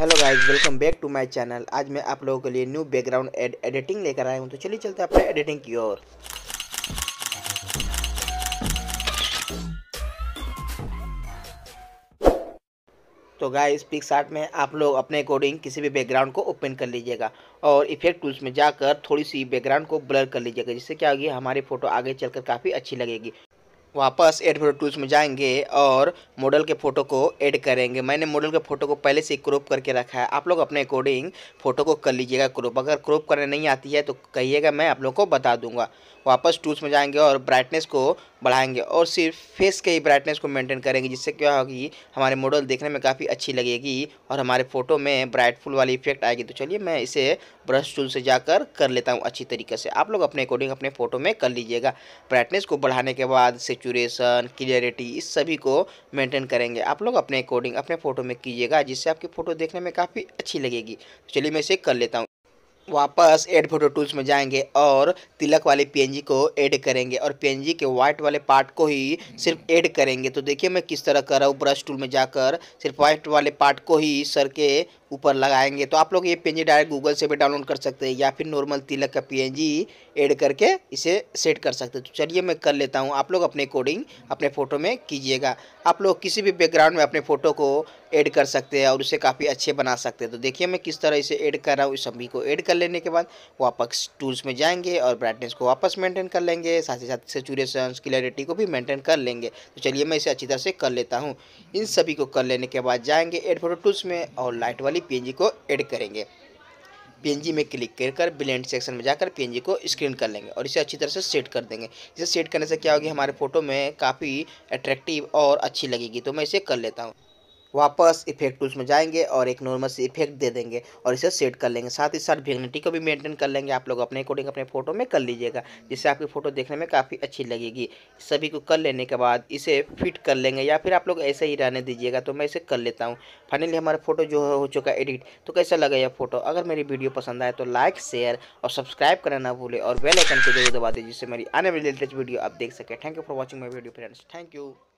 hello guys welcome back to my channel आज मैं आप लोगों के लिए न्यू बैकग्राउंड एड एडिटिंग लेकर आया हूं तो चलिए चलते हैं अपने एडिटिंग की ओर तो गाइस पिक्सार्ट में आप लोग अपने अकॉर्डिंग किसी भी बैकग्राउंड को ओपन कर लीजिएगा और इफेक्ट टूल्स में जाकर थोड़ी सी बैकग्राउंड को ब्लर कर लीजिएगा जिससे क्या होगी हमारी फ़ोटो आगे चलकर काफ़ी अच्छी लगेगी वापस एड फोटो टूल्स में जाएंगे और मॉडल के फ़ोटो को ऐड करेंगे मैंने मॉडल के फ़ोटो को पहले से क्रॉप करके रखा है आप लोग अपने अकॉर्डिंग फ़ोटो को कर लीजिएगा क्रॉप अगर क्रॉप करने नहीं आती है तो कहिएगा मैं आप लोग को बता दूंगा वापस टूल्स में जाएंगे और ब्राइटनेस को बढ़ाएंगे और सिर्फ फेस के ही ब्राइटनेस को मेंटेन करेंगे जिससे क्या होगी हमारे मॉडल देखने में काफ़ी अच्छी लगेगी और हमारे फ़ोटो में ब्राइटफुल वाली इफेक्ट आएगी तो चलिए मैं इसे ब्रश टूल से जाकर कर लेता हूँ अच्छी तरीके से आप लोग अपने अकॉर्डिंग अपने फ़ोटो में कर लीजिएगा ब्राइटनेस को बढ़ाने के बाद सेचुरेशन क्लियरिटी इस सभी को मेंटेन करेंगे आप लोग अपने अकॉर्डिंग अपने फ़ोटो में कीजिएगा जिससे आपकी फ़ोटो देखने में काफ़ी अच्छी लगेगी तो चलिए मैं इसे कर लेता हूँ वापस एड फोटो टूल्स में जाएंगे और तिलक वाले पीएनजी को ऐड करेंगे और पीएनजी के वाइट वाले पार्ट को ही सिर्फ ऐड करेंगे तो देखिए मैं किस तरह कर रहा हूँ ब्रश टूल में जाकर सिर्फ वाइट वाले पार्ट को ही सर के ऊपर लगाएंगे तो आप लोग ये पी डायरेक्ट गूगल से भी डाउनलोड कर सकते हैं या फिर नॉर्मल तिलक का पी ऐड करके इसे सेट कर सकते हैं तो चलिए मैं कर लेता हूँ आप लोग अपने कोडिंग अपने फ़ोटो में कीजिएगा आप लोग किसी भी बैकग्राउंड में अपने फ़ोटो को ऐड कर सकते हैं और उसे काफ़ी अच्छे बना सकते हैं तो देखिए मैं किस तरह इसे ऐड कर रहा हूँ इस सभी को ऐड कर लेने के बाद वापस टूल्स में जाएंगे और ब्राइटनेस को वापस मेंटेन कर लेंगे साथ ही साथ सेचुरेशन क्लैरिटी को भी मेंटेन कर लेंगे तो चलिए मैं इसे अच्छी तरह से कर लेता हूँ इन सभी को कर लेने के बाद जाएंगे एड फोटो टूल्स में और लाइट वाली वाली पी को एड करेंगे पी में क्लिक कर कर ब्लेंड सेक्शन में जाकर पी को स्क्रीन कर लेंगे और इसे अच्छी तरह से सेट कर देंगे इसे सेट करने से क्या होगी हमारे फोटो में काफ़ी अट्रैक्टिव और अच्छी लगेगी तो मैं इसे कर लेता हूँ वापस इफेक्ट टूल्स में जाएंगे और एक नॉर्मल से इफेक्ट दे देंगे और इसे सेट कर लेंगे साथ ही साथ वेगनिटी को भी मेंटेन कर लेंगे आप लोग अपने अकॉर्डिंग अपने फोटो में कर लीजिएगा जिससे आपकी फ़ोटो देखने में काफ़ी अच्छी लगेगी सभी को कर लेने के बाद इसे फिट कर लेंगे या फिर आप लोग ऐसे ही रहने दीजिएगा तो मैं इसे कर लेता हूँ फाइनली हमारा फोटो जो हो चुका एडिट तो कैसा लगा यह फोटो अगर मेरी वीडियो पसंद आए तो लाइक शेयर और सब्सक्राइब करना ना भूलें और बेलाइकन को जरूर दबा दें जिससे मेरी आने वाली लेटेस्ट वीडियो आप देख सकें thank you for watching my video friends thank you